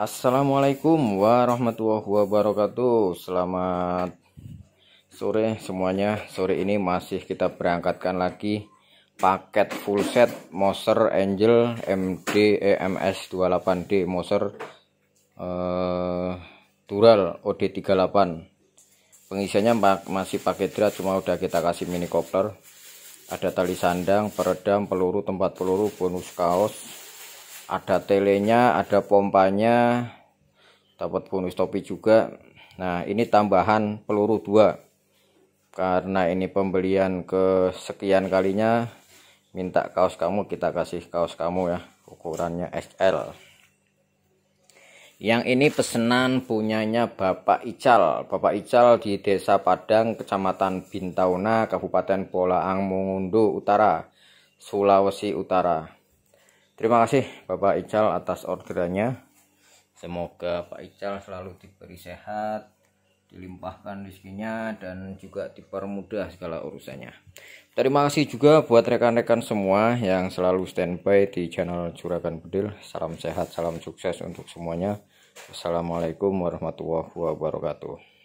Assalamualaikum warahmatullahi wabarakatuh Selamat sore semuanya Sore ini masih kita berangkatkan lagi Paket full set Moser Angel MD EMS 28D Moser eh, Dural OD38 Pengisiannya masih pakai drat Cuma udah kita kasih mini kopler Ada tali sandang, peredam, peluru, tempat peluru, bonus kaos ada telenya ada pompanya dapat bonus topi juga nah ini tambahan peluru dua karena ini pembelian ke sekian kalinya minta kaos kamu kita kasih kaos kamu ya ukurannya XL yang ini pesenan punyanya Bapak Ical Bapak Ical di Desa Padang Kecamatan Bintauna Kabupaten Bolaang Mungundu Utara Sulawesi Utara Terima kasih Bapak Ical atas orderannya. Semoga Pak Ical selalu diberi sehat, dilimpahkan rezekinya dan juga dipermudah segala urusannya. Terima kasih juga buat rekan-rekan semua yang selalu standby di channel Juragan Bedil. Salam sehat, salam sukses untuk semuanya. Assalamualaikum warahmatullahi wabarakatuh.